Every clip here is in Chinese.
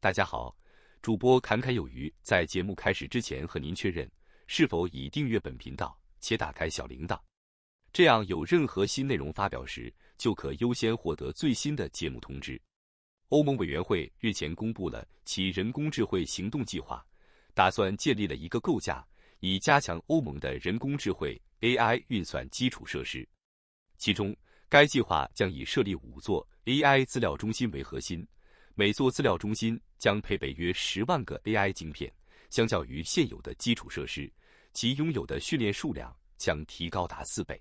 大家好，主播侃侃有余。在节目开始之前，和您确认是否已订阅本频道且打开小铃铛，这样有任何新内容发表时，就可优先获得最新的节目通知。欧盟委员会日前公布了其人工智慧行动计划，打算建立了一个构架，以加强欧盟的人工智慧 AI 运算基础设施。其中，该计划将以设立五座 AI 资料中心为核心。每座资料中心将配备约十万个 AI 晶片，相较于现有的基础设施，其拥有的训练数量将提高达四倍。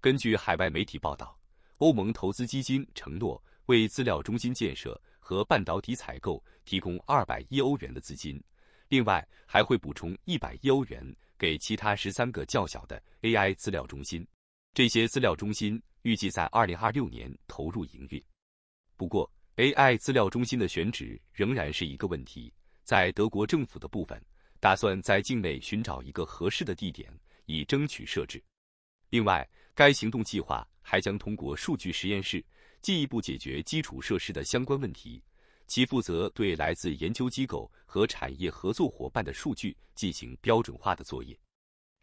根据海外媒体报道，欧盟投资基金承诺为资料中心建设和半导体采购提供二百亿欧元的资金，另外还会补充一百亿欧元给其他十三个较小的 AI 资料中心。这些资料中心预计在二零二六年投入营运。不过，AI 资料中心的选址仍然是一个问题。在德国政府的部分，打算在境内寻找一个合适的地点以争取设置。另外，该行动计划还将通过数据实验室进一步解决基础设施的相关问题。其负责对来自研究机构和产业合作伙伴的数据进行标准化的作业。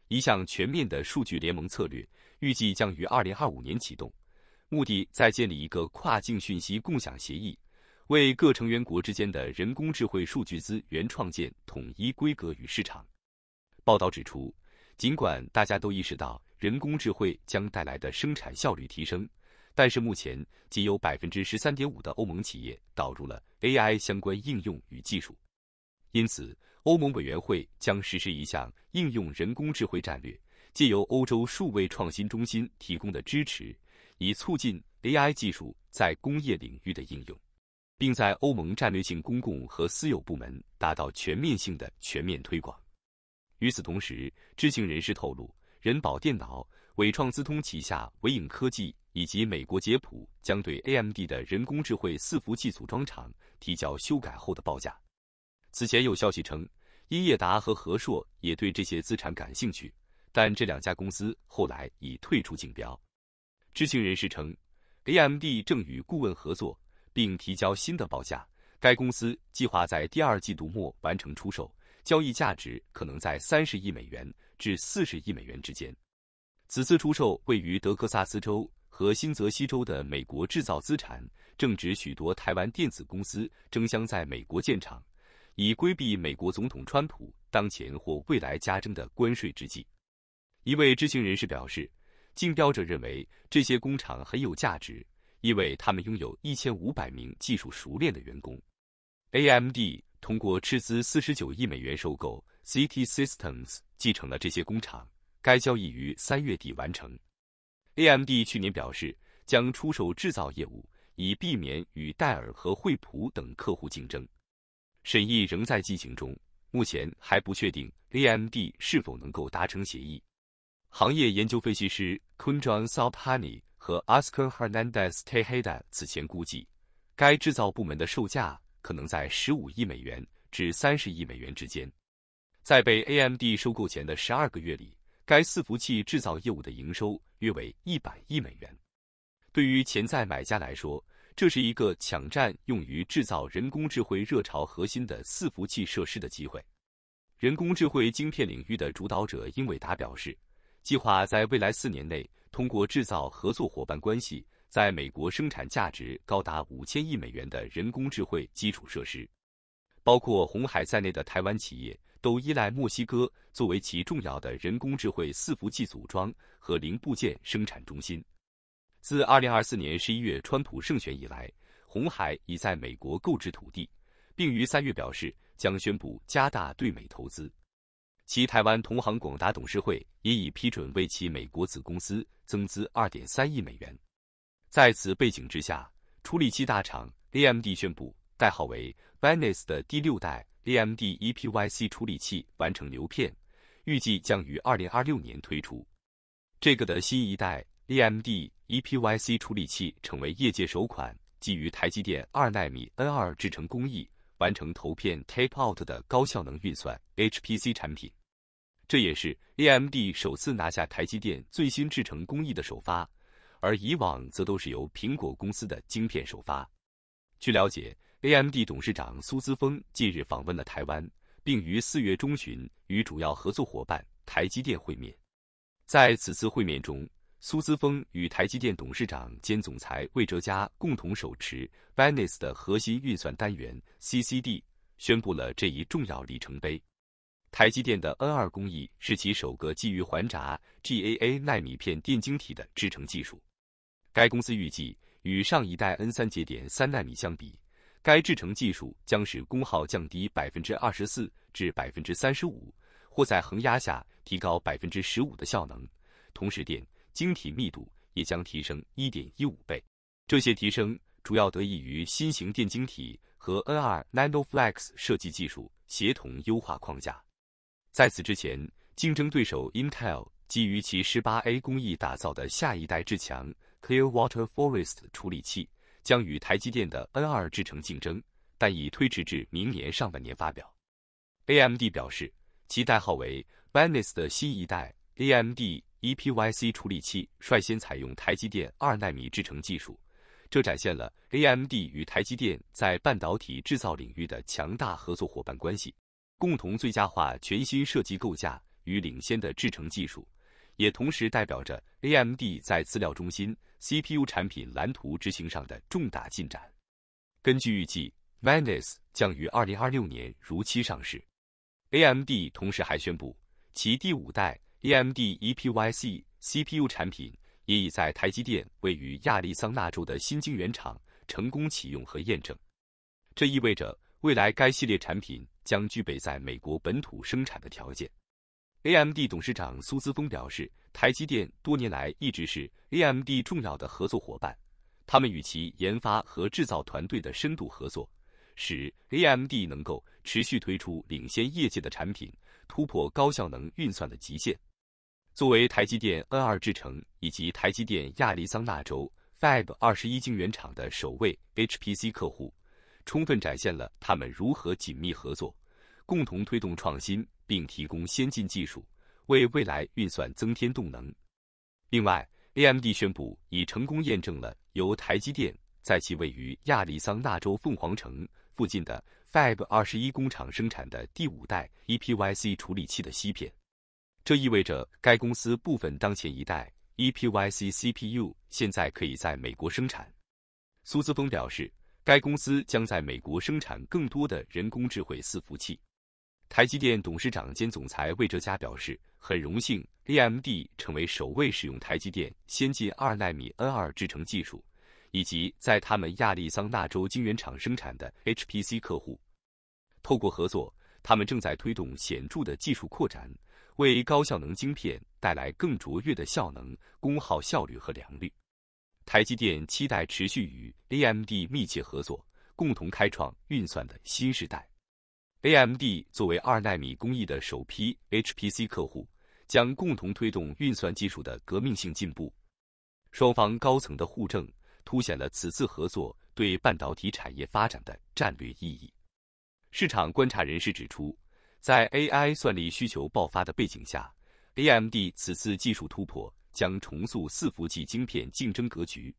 一项全面的数据联盟策略预计将于2025年启动。目的在建立一个跨境信息共享协议，为各成员国之间的人工智慧数据资源创建统一规格与市场。报道指出，尽管大家都意识到人工智慧将带来的生产效率提升，但是目前仅有百分之十三点五的欧盟企业导入了 AI 相关应用与技术。因此，欧盟委员会将实施一项应用人工智慧战略，借由欧洲数位创新中心提供的支持。以促进 AI 技术在工业领域的应用，并在欧盟战略性公共和私有部门达到全面性的全面推广。与此同时，知情人士透露，人保电脑、伟创资通旗下伟影科技以及美国捷普将对 AMD 的人工智慧伺服器组装厂提交修改后的报价。此前有消息称，英业达和和硕也对这些资产感兴趣，但这两家公司后来已退出竞标。知情人士称，AMD 正与顾问合作，并提交新的报价。该公司计划在第二季度末完成出售，交易价值可能在三十亿美元至四十亿美元之间。此次出售位于德克萨斯州和新泽西州的美国制造资产，正值许多台湾电子公司争相在美国建厂，以规避美国总统川普当前或未来加征的关税之际。一位知情人士表示。竞标者认为这些工厂很有价值，因为他们拥有一千五百名技术熟练的员工。AMD 通过斥资四十九亿美元收购 CT Systems，继承了这些工厂。该交易于三月底完成。AMD 去年表示将出售制造业务，以避免与戴尔和惠普等客户竞争。审议仍在进行中，目前还不确定 AMD 是否能够达成协议。行业研究分析师 Kunjan Sophani 和 a s c a r Hernandez Tejeda 此前估计，该制造部门的售价可能在15亿美元至30亿美元之间。在被 AMD 收购前的12个月里，该伺服器制造业务的营收约为100亿美元。对于潜在买家来说，这是一个抢占用于制造人工智慧热潮核心的伺服器设施的机会。人工智慧晶片领域的主导者英伟达表示。计划在未来四年内，通过制造合作伙伴关系，在美国生产价值高达五千亿美元的人工智慧基础设施。包括红海在内的台湾企业都依赖墨西哥作为其重要的人工智慧伺服器组装和零部件生产中心。自二零二四年十一月川普胜选以来，红海已在美国购置土地，并于三月表示将宣布加大对美投资。其台湾同行广达董事会也已批准为其美国子公司增资二点三亿美元。在此背景之下，处理器大厂 AMD 宣布，代号为 Venice 的第六代 AMD EPYC 处理器完成流片，预计将于二零二六年推出。这个的新一代 AMD EPYC 处理器成为业界首款基于台积电二纳米 N 二制程工艺完成投片 tape out 的高效能运算 HPC 产品。这也是 AMD 首次拿下台积电最新制程工艺的首发，而以往则都是由苹果公司的晶片首发。据了解，AMD 董事长苏姿峰近日访问了台湾，并于四月中旬与主要合作伙伴台积电会面。在此次会面中，苏姿峰与台积电董事长兼总裁魏哲嘉共同手持 Venice 的核心运算单元 CCD，宣布了这一重要里程碑。台积电的 N 二工艺是其首个基于环闸 GAA 纳米片电晶体的制程技术。该公司预计，与上一代 N 三节点三纳米相比，该制程技术将使功耗降低百分之二十四至百分之三十五，或在恒压下提高百分之十五的效能。同时，电晶体密度也将提升一点一五倍。这些提升主要得益于新型电晶体和 N 二 Nano Flex 设计技术协同优化框架。在此之前，竞争对手 Intel 基于其 18A 工艺打造的下一代至强 Clearwater Forest 处理器将与台积电的 N2 制程竞争，但已推迟至明年上半年发表。AMD 表示，其代号为 Venice 的新一代 AMD EPYC 处理器率先采用台积电二纳米制程技术，这展现了 AMD 与台积电在半导体制造领域的强大合作伙伴关系。共同最佳化全新设计构架与领先的制程技术，也同时代表着 AMD 在资料中心 CPU 产品蓝图执行上的重大进展。根据预计，Venice 将于二零二六年如期上市。AMD 同时还宣布，其第五代 AMD EPYC CPU 产品也已在台积电位于亚利桑那州的新晶圆厂成功启用和验证。这意味着未来该系列产品。将具备在美国本土生产的条件。AMD 董事长苏姿峰表示，台积电多年来一直是 AMD 重要的合作伙伴。他们与其研发和制造团队的深度合作，使 AMD 能够持续推出领先业界的产品，突破高效能运算的极限。作为台积电 N 二制程以及台积电亚利桑那州 Fab 二十一晶圆厂的首位 HPC 客户。充分展现了他们如何紧密合作，共同推动创新，并提供先进技术，为未来运算增添动能。另外，AMD 宣布已成功验证了由台积电在其位于亚利桑那州凤凰城附近的 Fab 21工厂生产的第五代 EPYC 处理器的芯片，这意味着该公司部分当前一代 EPYC CPU 现在可以在美国生产。苏姿峰表示。该公司将在美国生产更多的人工智慧伺服器。台积电董事长兼总裁魏哲嘉表示：“很荣幸 AMD 成为首位使用台积电先进二纳米 N2 制程技术，以及在他们亚利桑那州晶圆厂生产的 HPC 客户。透过合作，他们正在推动显著的技术扩展，为高效能晶片带来更卓越的效能、功耗效率和良率。”台积电期待持续与 AMD 密切合作，共同开创运算的新时代。AMD 作为二纳米工艺的首批 HPC 客户，将共同推动运算技术的革命性进步。双方高层的互证，凸显了此次合作对半导体产业发展的战略意义。市场观察人士指出，在 AI 算力需求爆发的背景下，AMD 此次技术突破。将重塑伺服器晶片竞争格局。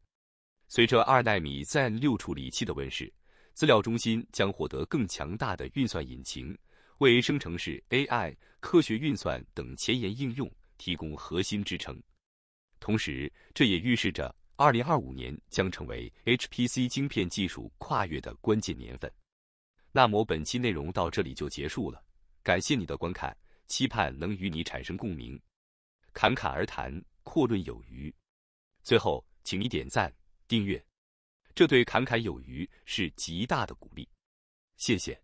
随着二纳米 Zen 六处理器的问世，资料中心将获得更强大的运算引擎，为生成式 AI、科学运算等前沿应用提供核心支撑。同时，这也预示着2025年将成为 HPC 晶片技术跨越的关键年份。那么本期内容到这里就结束了，感谢你的观看，期盼能与你产生共鸣。侃侃而谈。阔论有余，最后请你点赞订阅，这对侃侃有余是极大的鼓励，谢谢。